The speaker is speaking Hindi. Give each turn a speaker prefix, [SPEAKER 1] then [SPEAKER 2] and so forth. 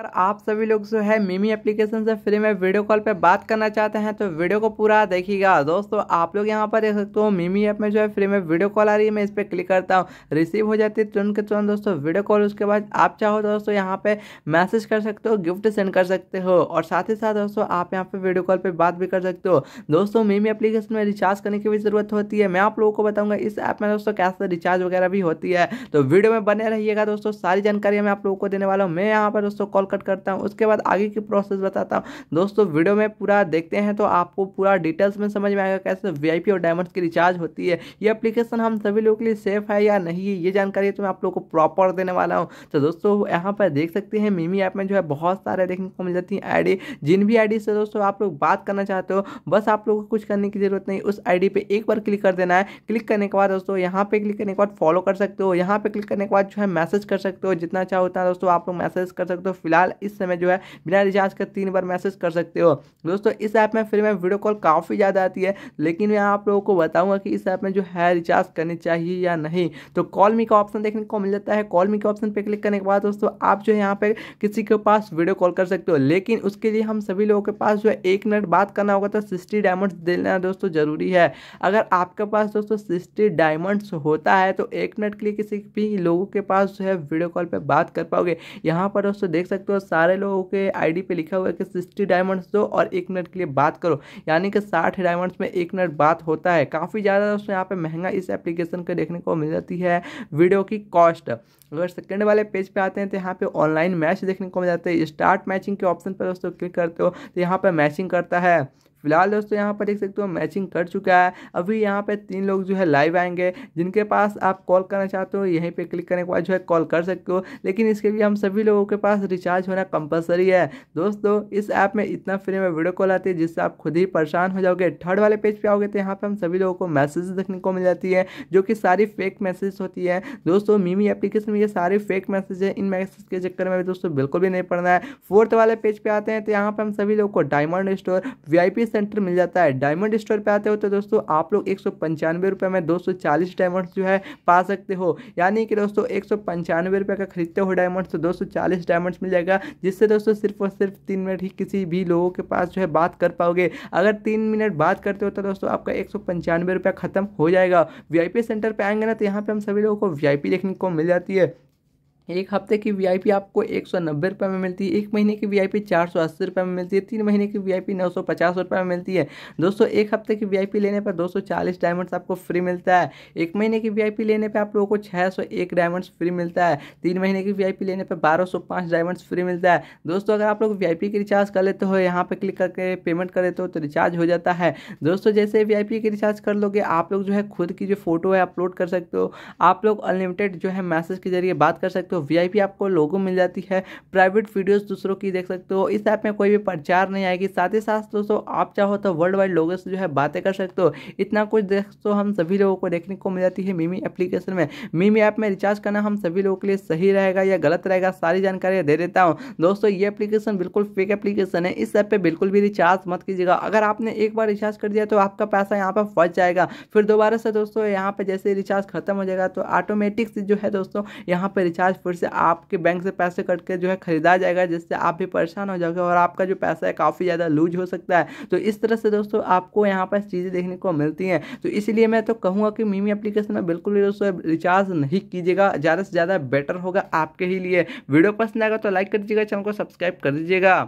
[SPEAKER 1] अगर आप सभी लोग जो है मीमी एप्लीकेशन से फ्री में वीडियो कॉल पे बात करना चाहते हैं तो वीडियो को पूरा देखिएगा दोस्तों आप लोग यहाँ पर देख सकते हो मीमी ऐप में जो है फ्री में वीडियो कॉल आ रही है मैं इस पर क्लिक करता हूँ रिसीव हो जाती है तुरंत के तुरंत दोस्तों वीडियो कॉल उसके बाद आप चाहो तो, दोस्तों यहाँ पर मैसेज कर सकते हो गिफ्ट सेंड कर सकते हो और साथ ही साथ दोस्तों आप यहाँ पे वीडियो कॉल पर बात भी कर सकते हो दोस्तों मीमी एप्लीकेशन में रिचार्ज करने की भी ज़रूरत होती है मैं आप लोगों को बताऊँगा इस ऐप में दोस्तों कैसे रिचार्ज वगैरह भी होती है तो वीडियो में बने रहिएगा दोस्तों सारी जानकारी मैं आप लोगों को देने वाला हूँ मैं यहाँ पर दोस्तों कॉल कट करता हूँ उसके बाद आगे की प्रोसेस बताता हूँ दोस्तों वीडियो में पूरा देखते हैं तो आपको पूरा डिटेल्स में समझ में आएगा कैसे वी और डायमंड्स की रिचार्ज होती है ये एप्लीकेशन हम सभी लोगों के लिए सेफ है या नहीं ये जानकारी तो मैं आप लोग को प्रॉपर देने वाला हूँ तो दोस्तों यहाँ पर देख सकते हैं मीमी ऐप में जो है बहुत सारे देखने को मिल जाती है आई जिन भी आई से दोस्तों आप लोग बात करना चाहते हो बस आप लोगों को कुछ करने की ज़रूरत नहीं उस आई डी एक बार क्लिक कर देना है क्लिक करने के बाद दोस्तों यहाँ पे क्लिक करने के बाद फॉलो कर सकते हो यहाँ पे क्लिक करने के बाद जो है मैसेज कर सकते हो जितना चाहो उतना दोस्तों आप लोग मैसेज कर सकते हो फिलहाल इस समय जो है बिना रिचार्ज कर तीन बार मैसेज कर सकते हो दोस्तों इस ऐप में फ्री में वीडियो कॉल काफ़ी ज़्यादा आती है लेकिन मैं आप लोगों को बताऊँगा कि इस ऐप में जो है रिचार्ज करनी चाहिए या नहीं तो कॉल मी का ऑप्शन देखने को मिल जाता है कॉल मी के ऑप्शन पर क्लिक करने के बाद दोस्तों आप जो है यहाँ पर किसी के पास वीडियो कॉल कर सकते हो लेकिन उसके लिए हम सभी लोगों के पास जो है एक मिनट बात करना होगा तो सिक्सटी डायमंड देना दोस्तों ज़रूरी है अगर आपके पास दोस्तों सिक्सटी डायमंड्स होता है तो एक मिनट के लिए किसी भी लोगों के पास जो है वीडियो कॉल पर बात कर पाओगे यहाँ पर दोस्तों देख सकते सकते हो सारे लोगों के आईडी पे लिखा हुआ है कि सिक्सटी डायमंड्स दो और एक मिनट के लिए बात करो यानी कि साठ डायमंड्स में एक मिनट बात होता है काफ़ी ज़्यादा उसमें यहाँ पे महंगा इस एप्लीकेशन का देखने को मिल जाती है वीडियो की कॉस्ट अगर सेकंड वाले पेज पे आते हैं तो यहाँ पे ऑनलाइन मैच देखने को मिल जाते हैं स्टार्ट मैचिंग के ऑप्शन पर दोस्तों क्लिक करते हो तो यहाँ पर मैचिंग करता है फिलहाल दोस्तों यहाँ पर देख सकते हो मैचिंग कर चुका है अभी यहाँ पे तीन लोग जो है लाइव आएंगे जिनके पास आप कॉल करना चाहते हो यहीं पे क्लिक करने के बाद जो है कॉल कर सकते हो लेकिन इसके लिए हम सभी लोगों के पास रिचार्ज होना कंपलसरी है दोस्तों इस ऐप में इतना फ्री में वीडियो कॉल आती है जिससे आप खुद ही परेशान हो जाओगे थर्ड वाले पेज पर पे आओगे तो यहाँ पर हम सभी लोगों को मैसेज देखने को मिल जाती है जो कि सारी फेक मैसेज होती है दोस्तों मीमी एप्लीकेशन में ये सारे फेक मैसेज है इन मैसेज के चक्कर में दोस्तों बिल्कुल भी नहीं पढ़ना है फोर्थ वाले पेज पर पे आते हैं तो यहाँ पर हम सभी लोगों को डायमंड स्टोर वी सेंटर मिल जाता है डायमंड स्टोर पर आते हो तो दोस्तों आप लोग एक सौ में दो डायमंड्स जो है पा सकते हो यानी कि दोस्तों एक सौ का खरीदते हो डायमंड्स तो दो डायमंड्स मिल जाएगा जिससे दोस्तों सिर्फ और सिर्फ तीन मिनट ही किसी भी लोगों के पास जो है बात कर पाओगे अगर तीन मिनट बात करते हो तो दोस्तों आपका एक सौ खत्म हो जाएगा वीआईपी सेंटर पर आएंगे ना तो यहाँ पर हम सभी लोगों को वीआईपी देखने को मिल जाती है एक हफ्ते की वीआईपी आपको एक सौ नब्बे रुपये में मिलती है एक महीने की वीआईपी चार सौ अस्सी रुपये में मिलती है तीन महीने की वीआईपी नौ सौ पचास रुपये में मिलती है दोस्तों एक हफ्ते की वीआईपी लेने पर दो सौ चालीस डायमंड्स आपको फ्री मिलता है एक महीने की वीआईपी लेने पर आप लोगों को छः सौ एक डायमंड्स फ्री मिलता है तीन महीने की वीआईपी लेने पर बारह सौ पाँच डायमंड्स फ्री मिलता है दोस्तों अगर आप लोग वीआईपी की रिचार्ज कर लेते हो यहाँ पर क्लिक करके पेमेंट कर लेते हो तो रिचार्ज हो जाता है दोस्तों जैसे वीआईपी की रिचार्ज कर लोगे आप लोग जो है खुद की जो फोटो है अपलोड कर सकते हो आप लोग अनलिमिटेड जो है मैसेज के जरिए बात कर सकते हो हो वीआईपी आपको लोगो मिल जाती है प्राइवेट वीडियोस दूसरों की देख सकते हो इस ऐप में कोई भी प्रचार नहीं आएगी साथ ही साथ दोस्तों आप चाहो तो वर्ल्ड वाइड लोगों से जो है बातें कर सकते हो इतना कुछ दोस्तों हम सभी लोगों को देखने को मिल जाती है मीमी एप्लीकेशन में मीमी ऐप में रिचार्ज करना हम सभी लोगों के लिए सही रहेगा या गलत रहेगा सारी जानकारी दे देता हूँ दोस्तों ये एप्लीकेशन बिल्कुल फेक एप्लीकेशन है इस ऐप पर बिल्कुल भी रिचार्ज मत कीजिएगा अगर आपने एक बार रिचार्ज कर दिया तो आपका पैसा यहाँ पर फंस जाएगा फिर दोबारा से दोस्तों यहाँ पर जैसे रिचार्ज खत्म हो जाएगा तो ऑटोमेटिक से जो है दोस्तों यहाँ पर रिचार्ज फिर से आपके बैंक से पैसे कट के जो है ख़रीदा जाएगा जिससे आप भी परेशान हो जाओगे और आपका जो पैसा है काफ़ी ज़्यादा लूज हो सकता है तो इस तरह से दोस्तों आपको यहाँ पर चीज़ें देखने को मिलती हैं तो इसलिए मैं तो कहूँगा कि मीमी एप्लीकेशन में बिल्कुल भी दोस्तों रिचार्ज नहीं कीजिएगा ज़्यादा से ज़्यादा बेटर होगा आपके ही लिए वीडियो पसंद आएगा तो लाइक कर दीजिएगा चैनल को सब्सक्राइब कर दीजिएगा